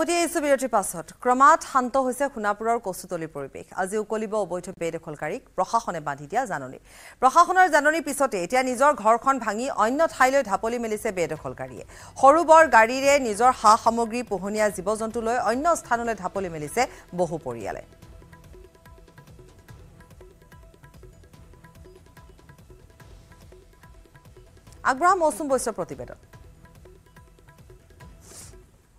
উভতি আহিছো বিৰতিৰ পাছত ক্ৰমাত শান্ত হৈছে সোণাপুৰৰ কচুতলীৰ পৰিৱেশ আজি উকলিব অবৈধ বেদখলকাৰীক প্ৰশাসনে বান্ধি দিয়া জাননী প্ৰশাসনৰ জাননীৰ পিছতে এতিয়া নিজৰ ঘৰখন ভাঙি অন্য ঠাইলৈ ঢাপলি মেলিছে বেদখলকাৰীয়ে সৰু বৰ গাড়ীৰে নিজৰ সা সামগ্ৰী পোহনীয়া জীৱ জন্তু লৈ অন্য স্থানলৈ ঢাপলি মেলিছে বহু পৰিয়ালে আগবঢ়া মৌচুম বৈশ্যৰ প্ৰতিবেদন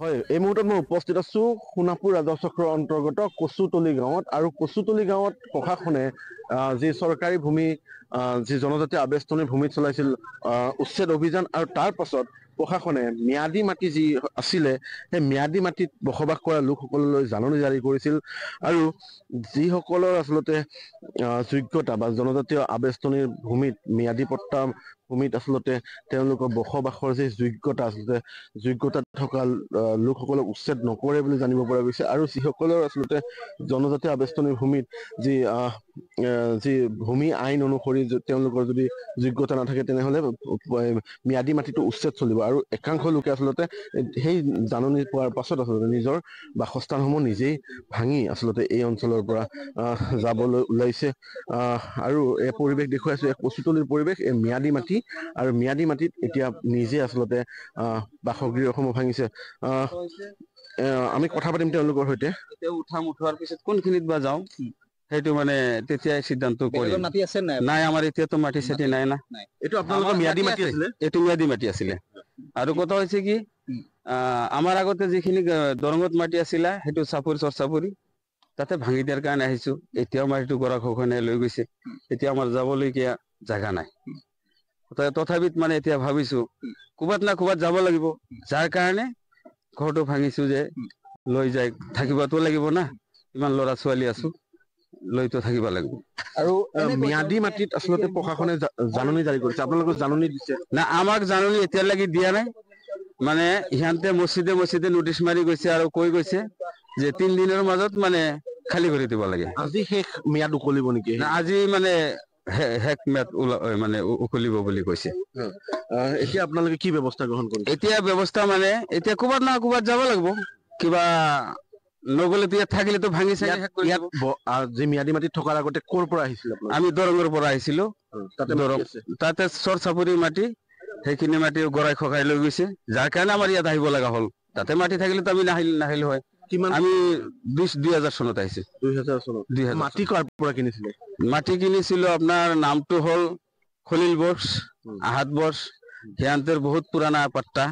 হয় এই মুহূৰ্তত মই উপস্থিত আছো সোণাপুৰ ৰাজহচক্ৰৰ অন্তৰ্গত কচুতলী গাঁৱত আৰু কচুতলী গাঁৱত প্ৰশাসনে যি চৰকাৰী ভূমি যি জনজাতীয় আৱেষ্টনীৰ ভূমিত চলাইছিল উচ্ছেদ অভিযান আৰু তাৰ পাছত প্ৰশাসনে ম্যাদী মাটি যি আছিলে সেই ম্যাদী মাটিত বসবাস কৰা লোকসকললৈ জাননী জাৰি কৰিছিল আৰু যিসকলৰ আচলতে যোগ্যতা বা জনজাতীয় আৱেষ্টনীৰ ভূমিত ম্যাদী পট্টা ভূমিত আচলতে তেওঁলোকৰ বসবাসৰ যি যোগ্যতা আচলতে যোগ্যতা থকা লোকসকলক উচ্ছেদ নকৰে বুলি জানিব পৰা গৈছে আৰু যিসকলৰ আচলতে জনজাতীয় আৱেষ্টনীৰ ভূমিত যি আহ যি ভূমি আইন অনুসৰি তেওঁলোকৰ যদি যোগ্যতা নাথাকে তেনেহ'লে ম্যাদী মাটিটো উচ্ছেদ চলিব আৰু একাংশ লোকে আচলতে সেই জাননী পোৱাৰ পাছত আচলতে নিজৰ বাসস্থানসমূহ নিজেই ভাঙি আচলতে এই অঞ্চলৰ পৰা আহ যাবলৈ ওলাইছে আহ আৰু এই পৰিৱেশ দেখুৱাইছো এক কচুতলীৰ পৰিৱেশ এই ম্যাদী মাটি আৰু ম্যাদী মাটিত এতিয়া নিজে আচলতে বাসগৃহসমূহ ভাঙিছে আমি কথা পাতিম তেওঁলোকৰ সৈতে উঠাম উঠোৱাৰ পিছত কোনখিনিত বা যাওঁ সেইটো মানে তেতিয়াই সিদ্ধান্ত কৰি নাই আমাৰ এতিয়াতো মাটি চাটি নাই না এইটো আপোনালোকৰ ম্যাদী মাটি আছিলে এইটো ম্যাদী মাটি আছিলে আৰু কথা হৈছে কি আহ আমাৰ আগতে যিখিনি দৰঙত মাটি আছিলে সেইটো চাপৰি চৰচাপৰি তাতে ভাঙি দিয়াৰ কাৰণে আহিছো এতিয়াও মাটিটো গৰাক লৈ গৈছে এতিয়া আমাৰ যাবলৈকে জাগা নাই তথাপিত মানে এতিয়া ভাবিছো কবাত না কবাত যাব লাগিব যার কারণে ঘরটা ভাঙিছো যে লৈ যাই থাকিবতো লাগিব না ইমান লড়া ছোৱালী আছো লৈতো থাকিব লাগিব আৰু মিয়াদী মাটিত আচলতে প্ৰশাসনে জাননী জাৰি কৰিছে আপোনালোকক জাননী দিছে না আমাক জাননী এতিয়ালৈকে দিয়া নাই মানে ইহঁতে মছজিদে মছজিদে নোটিচ মাৰি গৈছে আৰু কৈ গৈছে যে তিনিদিনৰ মাজত মানে খালী কৰি দিব লাগে আজি শেষ মিয়াদ উকলিব নেকি আজি মানে হেকমেত মানে উকলিব বুলি কৈছে এতিয়া আপোনালোকে কি ব্যৱস্থা গ্ৰহণ কৰিছে এতিয়া ব্যৱস্থা মানে এতিয়া ক'ৰবাত না ক'ৰবাত যাব লাগিব কিবা নগলেতো ইয়াত থাকিলেতো ভাঙি চাই ইয়াত যি ম্যাদি মাটি থকাৰ আগতে ক'ৰ পৰা আহিছিলে আমি দৰঙৰ পৰা আহিছিলো তাতে দৰং তাতে চৰ চাপৰি মাটি সেইখিনি মাটি গৰাই খকাই লৈ গৈছে যাৰ কাৰণে আমাৰ ইয়াত আহিব লগা হ'ল তাতে মাটি থাকিলেতো আমি নাহিল নাহিল হয় বহুত পুৰানা পাট্টা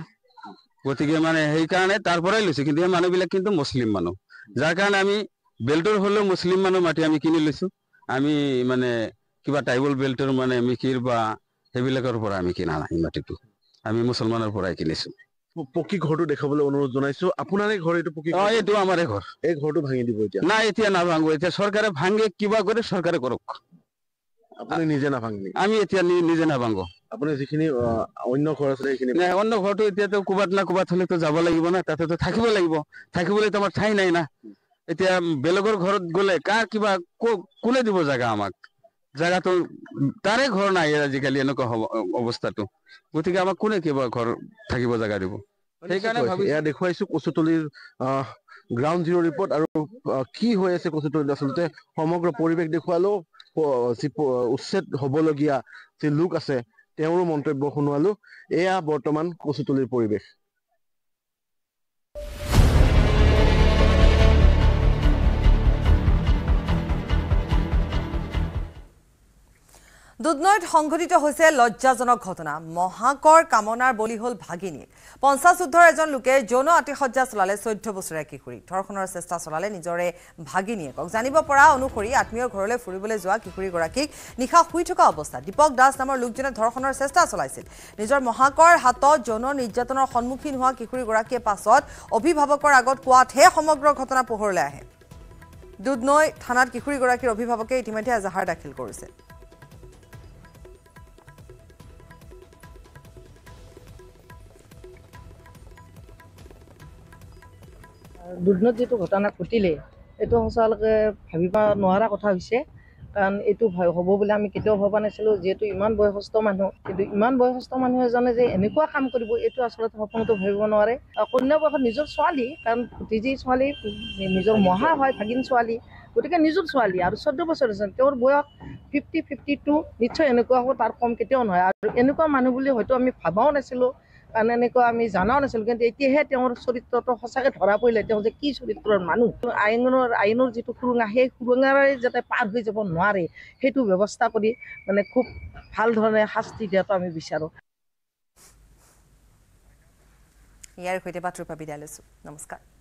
গতিকে মানে সেইকাৰণে তাৰ পৰাই লৈছো কিন্তু সেই মানুহবিলাক কিন্তু মুছলিম মানুহ যাৰ কাৰণে আমি বেল্টৰ হলেও মুছলিম মানুহ মাটি আমি কিনি লৈছো আমি মানে কিবা ট্ৰাইবেল বেল্টৰ মানে মিকিৰ বা সেইবিলাকৰ পৰা আমি কিনা নাই মাটিটো আমি মুছলমানৰ পৰাই কিনিছো পকী ঘৰটো দেখাবলৈ অনুৰোধ জনাইছো আপোনাৰে ঘৰ এইটো পকী এইটো আমাৰে ঘৰ এই ঘৰটো ভাঙি দিব এতিয়া নাই এতিয়া নাভাঙো এতিয়া চৰকাৰে ভাঙে কিবা কৰে চৰকাৰে কৰক আপুনি নিজে নাভাঙে আমি এতিয়া নিজে নাভাঙো আপুনি যিখিনি অন্য ঘৰ আছে সেইখিনি নাই অন্য ঘৰটো এতিয়াতো কোবাত না কোবাত হলেতো যাব লাগিব না তাতেতো থাকিব লাগিব থাকিবলৈ তোমাৰ ঠাই নাই না এতিয়া বেলেগৰ ঘৰত গলে কাৰ কিবা কোনে দিব জাগা আমাক জাগাটো তাৰে ঘৰ নাই আজিকালি এনেকুৱা হব অৱস্থাটো গতিকে আমাক কোনে কিবা ঘৰ থাকিব জাগা দিব সেইকাৰণে এয়া দেখুৱাইছো কচুতলিৰ আহ গ্ৰাউণ্ড জিৰ' ৰিপৰ্ট আৰু কি হৈ আছে কচুতলিত আচলতে সমগ্ৰ পৰিৱেশ দেখুৱালো যি উচ্ছেদ হবলগীয়া যি লোক আছে তেওঁৰো মন্তব্য শুনোৱালো এয়া বৰ্তমান কচুতলিৰ পৰিৱেশ দুধনৈত সংঘটিত হৈছে লজ্জাজনক ঘটনা মহাকৰ কামনাৰ বলি হ'ল ভাগিনী পঞ্চাছ উদ্ধৰ এজন লোকে যৌন আতিশয্যা চলালে চৈধ্য বছৰীয়া কিশোৰীক ধৰ্ষণৰ চেষ্টা চলালে নিজৰে ভাগিনীয়েকক জানিব পৰা অনুসৰি আত্মীয় ঘৰলৈ ফুৰিবলৈ যোৱা কিশোৰীগৰাকীক নিশা শুই থকা অৱস্থাত দীপক দাস নামৰ লোকজনে ধৰ্ষণৰ চেষ্টা চলাইছিল নিজৰ মহাকৰ হাতত যৌন নিৰ্যাতনৰ সন্মুখীন হোৱা কিশোৰীগৰাকীয়ে পাছত অভিভাৱকৰ আগত কোৱাতহে সমগ্ৰ ঘটনা পোহৰলৈ আহে দুধনৈ থানাত কিশোৰীগৰাকীৰ অভিভাৱকে ইতিমধ্যে এজাহাৰ দাখিল কৰিছে দুদিনত যিটো ঘটনা ঘটিলে এইটো সঁচালোকে ভাবিব নোৱাৰা কথা হৈছে কাৰণ এইটো হ'ব বুলি আমি কেতিয়াও ভবা নাছিলোঁ যিহেতু ইমান বয়সস্থ মানুহ কিন্তু ইমান বয়সস্থ মানুহ এজনে যে এনেকুৱা কাম কৰিব এইটো আচলতে সপোনটো ভাবিব নোৱাৰে আৰু কন্যা বয়সত নিজৰ ছোৱালী কাৰণ ভতিজী ছোৱালী নিজৰ মহা হয় ভাগিন ছোৱালী গতিকে নিজৰ ছোৱালী আৰু চৈধ্য বছৰ আছে তেওঁৰ বয়স ফিফটি ফিফটি টু নিশ্চয় এনেকুৱা হ'ব তাৰ কম কেতিয়াও নহয় আৰু এনেকুৱা মানুহ বুলি হয়তো আমি ভবাও নাছিলোঁ মানে এনেকুৱা আমি জনাও নাছিলোঁ কিন্তু এতিয়াহে তেওঁৰ চৰিত্ৰটো সঁচাকৈ ধৰা পৰিলে তেওঁ যে কি চৰিত্ৰৰ মানুহ আইনৰ আইনৰ যিটো সুৰুঙা সেই সুৰুঙাৰে যাতে পাৰ হৈ যাব নোৱাৰে সেইটো ব্যৱস্থা কৰি মানে খুব ভাল ধৰণে শাস্তি দিয়াটো আমি বিচাৰোঁ ইয়াৰ সৈতে বাতৰি পৰা বিদায় লৈছোঁ নমস্কাৰ